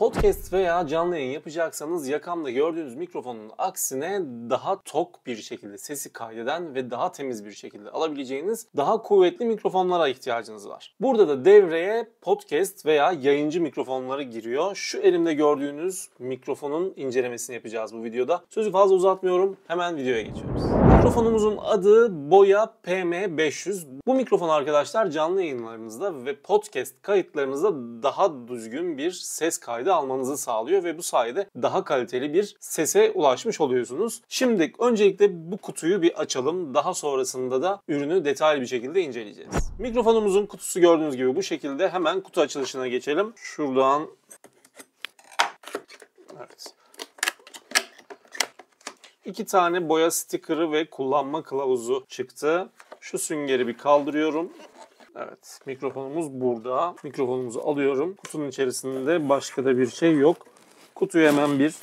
Podcast veya canlı yayın yapacaksanız yakamda gördüğünüz mikrofonun aksine daha tok bir şekilde sesi kaydeden ve daha temiz bir şekilde alabileceğiniz daha kuvvetli mikrofonlara ihtiyacınız var. Burada da devreye podcast veya yayıncı mikrofonları giriyor. Şu elimde gördüğünüz mikrofonun incelemesini yapacağız bu videoda. Sözü fazla uzatmıyorum. Hemen videoya geçiyoruz. Mikrofonumuzun adı Boya PM500. Bu mikrofon arkadaşlar canlı yayınlarınızda ve podcast kayıtlarınızda daha düzgün bir ses kaydı geri almanızı sağlıyor ve bu sayede daha kaliteli bir sese ulaşmış oluyorsunuz. Şimdi öncelikle bu kutuyu bir açalım. Daha sonrasında da ürünü detaylı bir şekilde inceleyeceğiz. Mikrofonumuzun kutusu gördüğünüz gibi bu şekilde. Hemen kutu açılışına geçelim. Şuradan Evet. İki tane boya stikeri ve kullanma kılavuzu çıktı. Şu süngeri bir kaldırıyorum. Evet mikrofonumuz burada. Mikrofonumuzu alıyorum. Kutunun içerisinde başka da bir şey yok. Kutuyu hemen bir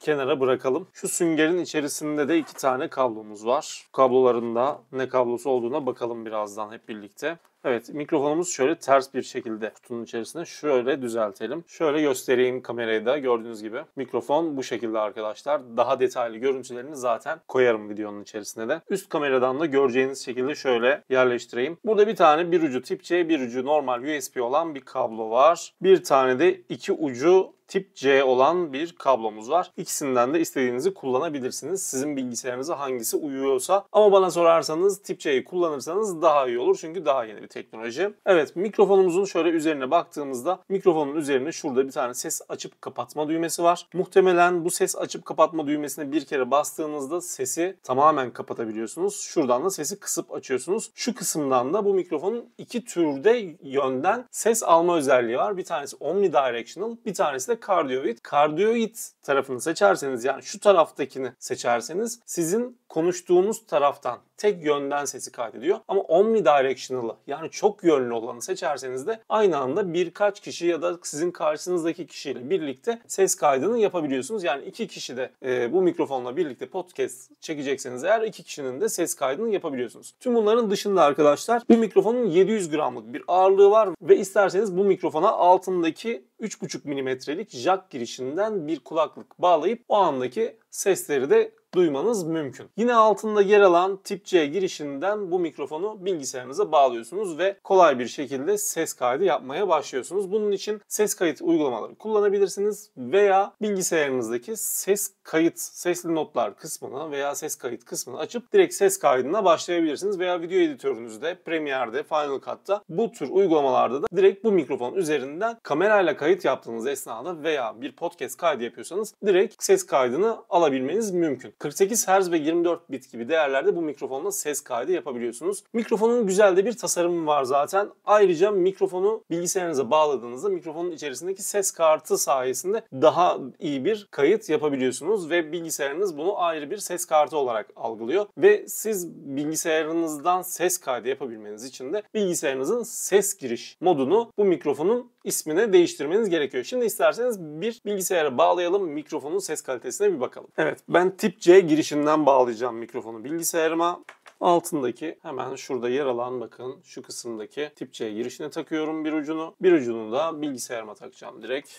kenara bırakalım. Şu süngerin içerisinde de iki tane kablomuz var. kablolarında ne kablosu olduğuna bakalım birazdan hep birlikte. Evet mikrofonumuz şöyle ters bir şekilde kutunun içerisinde şöyle düzeltelim. Şöyle göstereyim kamerayı da gördüğünüz gibi. Mikrofon bu şekilde arkadaşlar. Daha detaylı görüntülerini zaten koyarım videonun içerisinde de. Üst kameradan da göreceğiniz şekilde şöyle yerleştireyim. Burada bir tane bir ucu tip C bir ucu normal USB olan bir kablo var. Bir tane de iki ucu tip C olan bir kablomuz var. İkisinden de istediğinizi kullanabilirsiniz. Sizin bilgisayarınıza hangisi uyuyorsa. Ama bana sorarsanız tip C'yi kullanırsanız daha iyi olur. Çünkü daha yeni bir teknoloji. Evet mikrofonumuzun şöyle üzerine baktığımızda mikrofonun üzerine şurada bir tane ses açıp kapatma düğmesi var. Muhtemelen bu ses açıp kapatma düğmesine bir kere bastığınızda sesi tamamen kapatabiliyorsunuz. Şuradan da sesi kısıp açıyorsunuz. Şu kısımdan da bu mikrofonun iki türde yönden ses alma özelliği var. Bir tanesi omnidirectional, bir tanesi de kardiyoid. Kardiyoid tarafını seçerseniz yani şu taraftakini seçerseniz sizin konuştuğunuz taraftan tek yönden sesi kaydediyor. Ama omnidirectional'ı yani çok yönlü olanı seçerseniz de aynı anda birkaç kişi ya da sizin karşınızdaki kişiyle birlikte ses kaydını yapabiliyorsunuz. Yani iki kişi de e, bu mikrofonla birlikte podcast çekecekseniz eğer iki kişinin de ses kaydını yapabiliyorsunuz. Tüm bunların dışında arkadaşlar bu mikrofonun 700 gramlık bir ağırlığı var ve isterseniz bu mikrofona altındaki 3,5 milimetrelik milimetrelik jack girişinden bir kulaklık bağlayıp o andaki sesleri de duymanız mümkün. Yine altında yer alan tip C girişinden bu mikrofonu bilgisayarınıza bağlıyorsunuz ve kolay bir şekilde ses kaydı yapmaya başlıyorsunuz. Bunun için ses kayıt uygulamaları kullanabilirsiniz veya bilgisayarınızdaki ses kayıt sesli notlar kısmına veya ses kayıt kısmını açıp direkt ses kaydına başlayabilirsiniz veya video editörünüzde Premiere'de Final Cut'ta bu tür uygulamalarda da direkt bu mikrofon üzerinden kamerayla kayıt yaptığınız esnada veya bir podcast kaydı yapıyorsanız direkt ses kaydını alabilmeniz mümkün. 48 Hz ve 24 bit gibi değerlerde bu mikrofonla ses kaydı yapabiliyorsunuz. Mikrofonun güzel de bir tasarımı var zaten. Ayrıca mikrofonu bilgisayarınıza bağladığınızda mikrofonun içerisindeki ses kartı sayesinde daha iyi bir kayıt yapabiliyorsunuz alıyorsunuz ve bilgisayarınız bunu ayrı bir ses kartı olarak algılıyor. Ve siz bilgisayarınızdan ses kaydı yapabilmeniz için de bilgisayarınızın ses giriş modunu bu mikrofonun ismine değiştirmeniz gerekiyor. Şimdi isterseniz bir bilgisayara bağlayalım mikrofonun ses kalitesine bir bakalım. Evet ben tip C girişinden bağlayacağım mikrofonu bilgisayarıma. Altındaki hemen şurada yer alan bakın şu kısımdaki tipçeye girişine takıyorum bir ucunu. Bir ucunu da bilgisayarıma takacağım direkt.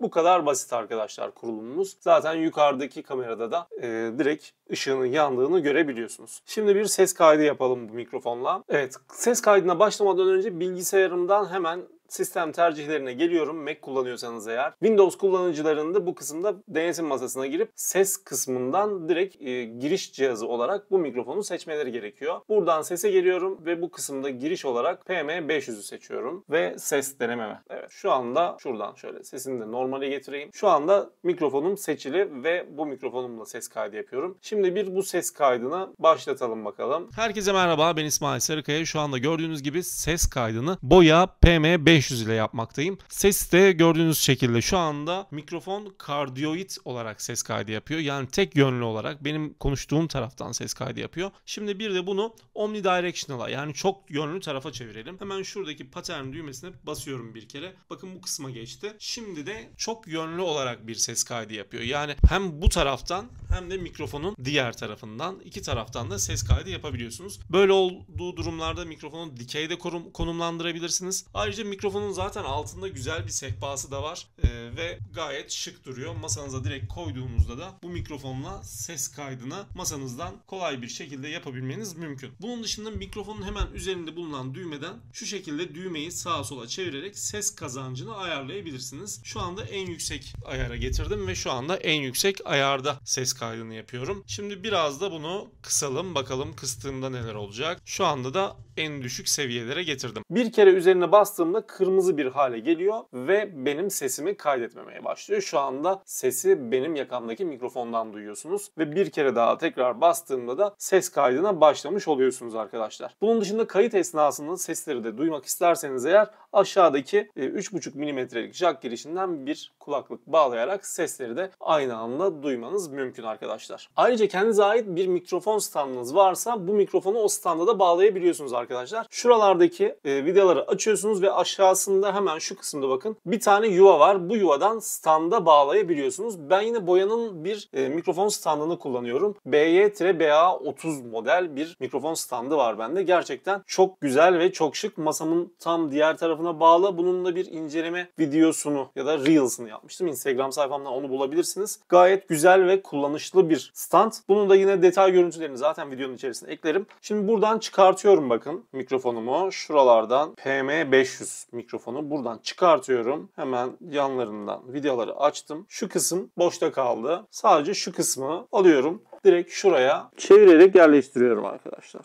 Bu kadar basit arkadaşlar kurulumumuz. Zaten yukarıdaki kamerada da e, direkt ışığının yandığını görebiliyorsunuz. Şimdi bir ses kaydı yapalım bu mikrofonla. Evet ses kaydına başlamadan önce bilgisayarımdan hemen sistem tercihlerine geliyorum. Mac kullanıyorsanız eğer. Windows kullanıcılarında bu kısımda denetim masasına girip ses kısmından direkt e, giriş cihazı olarak bu mikrofonu seçmeleri gerekiyor. Buradan sese geliyorum ve bu kısımda giriş olarak PM500'ü seçiyorum ve ses denememe. Evet şu anda şuradan şöyle sesini de normale getireyim. Şu anda mikrofonum seçili ve bu mikrofonumla ses kaydı yapıyorum. Şimdi bir bu ses kaydına başlatalım bakalım. Herkese merhaba ben İsmail Sarıkaya. Şu anda gördüğünüz gibi ses kaydını Boya PM500 500 ile yapmaktayım. Ses de gördüğünüz şekilde şu anda mikrofon kardiyoid olarak ses kaydı yapıyor. Yani tek yönlü olarak benim konuştuğum taraftan ses kaydı yapıyor. Şimdi bir de bunu omnidirectional'a yani çok yönlü tarafa çevirelim. Hemen şuradaki pattern düğmesine basıyorum bir kere. Bakın bu kısma geçti. Şimdi de çok yönlü olarak bir ses kaydı yapıyor. Yani hem bu taraftan hem de mikrofonun diğer tarafından iki taraftan da ses kaydı yapabiliyorsunuz. Böyle olduğu durumlarda mikrofonu dikeyde konumlandırabilirsiniz. Ayrıca mikrofon Mikrofonun zaten altında güzel bir sehpası da var e, ve gayet şık duruyor. Masanıza direkt koyduğunuzda da bu mikrofonla ses kaydını masanızdan kolay bir şekilde yapabilmeniz mümkün. Bunun dışında mikrofonun hemen üzerinde bulunan düğmeden şu şekilde düğmeyi sağa sola çevirerek ses kazancını ayarlayabilirsiniz. Şu anda en yüksek ayara getirdim ve şu anda en yüksek ayarda ses kaydını yapıyorum. Şimdi biraz da bunu kısalım bakalım kıstığımda neler olacak. Şu anda da en düşük seviyelere getirdim. Bir kere üzerine bastığımda kırmızı bir hale geliyor ve benim sesimi kaydetmemeye başlıyor. Şu anda sesi benim yakamdaki mikrofondan duyuyorsunuz ve bir kere daha tekrar bastığımda da ses kaydına başlamış oluyorsunuz arkadaşlar. Bunun dışında kayıt esnasında sesleri de duymak isterseniz eğer aşağıdaki 3,5 e, milimetrelik jack girişinden bir kulaklık bağlayarak sesleri de aynı anda duymanız mümkün arkadaşlar. Ayrıca kendinize ait bir mikrofon standınız varsa bu mikrofonu o standa da bağlayabiliyorsunuz arkadaşlar. Şuralardaki e, videoları açıyorsunuz ve aşağı aşağısında hemen şu kısımda bakın bir tane yuva var. Bu yuvadan standa bağlayabiliyorsunuz. Ben yine Boya'nın bir e, mikrofon standını kullanıyorum. BY-BA30 model bir mikrofon standı var bende. Gerçekten çok güzel ve çok şık. Masamın tam diğer tarafına bağlı. Bununla bir inceleme videosunu ya da Reels'ını yapmıştım. Instagram sayfamdan onu bulabilirsiniz. Gayet güzel ve kullanışlı bir stand. Bunun da yine detay görüntülerini zaten videonun içerisine eklerim. Şimdi buradan çıkartıyorum bakın mikrofonumu. Şuralardan PM500 mikrofonu buradan çıkartıyorum. Hemen yanlarından videoları açtım. Şu kısım boşta kaldı. Sadece şu kısmı alıyorum. Direkt şuraya çevirerek yerleştiriyorum arkadaşlar.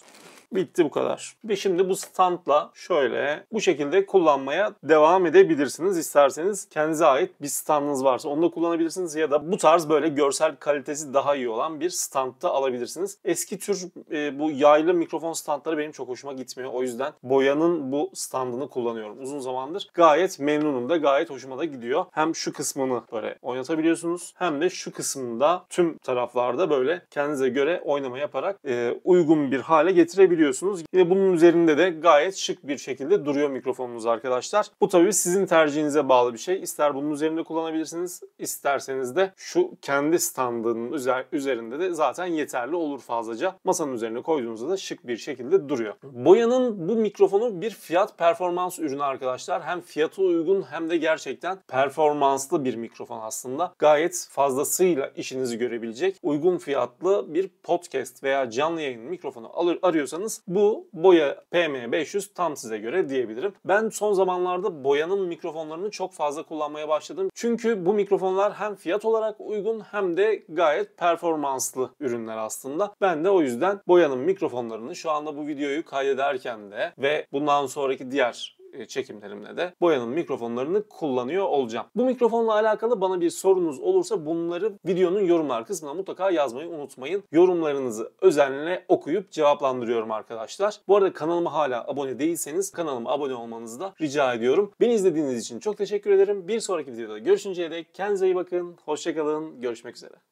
Bitti bu kadar. Ve şimdi bu standla şöyle bu şekilde kullanmaya devam edebilirsiniz. İsterseniz kendinize ait bir standınız varsa onu da kullanabilirsiniz ya da bu tarz böyle görsel kalitesi daha iyi olan bir standta alabilirsiniz. Eski tür e, bu yaylı mikrofon standları benim çok hoşuma gitmiyor. O yüzden Boya'nın bu standını kullanıyorum uzun zamandır. Gayet memnunum da gayet hoşuma da gidiyor. Hem şu kısmını böyle oynatabiliyorsunuz hem de şu kısmında tüm taraflarda böyle kendinize göre oynama yaparak e, uygun bir hale getirebiliyorsunuz kullanabiliyorsunuz. Yine bunun üzerinde de gayet şık bir şekilde duruyor mikrofonunuz arkadaşlar. Bu tabii sizin tercihinize bağlı bir şey. İster bunun üzerinde kullanabilirsiniz, isterseniz de şu kendi standının üzerinde de zaten yeterli olur fazlaca. Masanın üzerine koyduğunuzda da şık bir şekilde duruyor. Boya'nın bu mikrofonu bir fiyat performans ürünü arkadaşlar. Hem fiyatı uygun hem de gerçekten performanslı bir mikrofon aslında. Gayet fazlasıyla işinizi görebilecek uygun fiyatlı bir podcast veya canlı yayın mikrofonu alır, arıyorsanız istiyorsanız bu boya PM500 tam size göre diyebilirim. Ben son zamanlarda boyanın mikrofonlarını çok fazla kullanmaya başladım. Çünkü bu mikrofonlar hem fiyat olarak uygun hem de gayet performanslı ürünler aslında. Ben de o yüzden boyanın mikrofonlarını şu anda bu videoyu kaydederken de ve bundan sonraki diğer e, çekimlerimde de Boya'nın mikrofonlarını kullanıyor olacağım. Bu mikrofonla alakalı bana bir sorunuz olursa bunları videonun yorumlar kısmına mutlaka yazmayı unutmayın. Yorumlarınızı özenle okuyup cevaplandırıyorum arkadaşlar. Bu arada kanalıma hala abone değilseniz kanalıma abone olmanızı da rica ediyorum. Beni izlediğiniz için çok teşekkür ederim. Bir sonraki videoda görüşünceye dek kendinize iyi bakın. Hoşçakalın. Görüşmek üzere.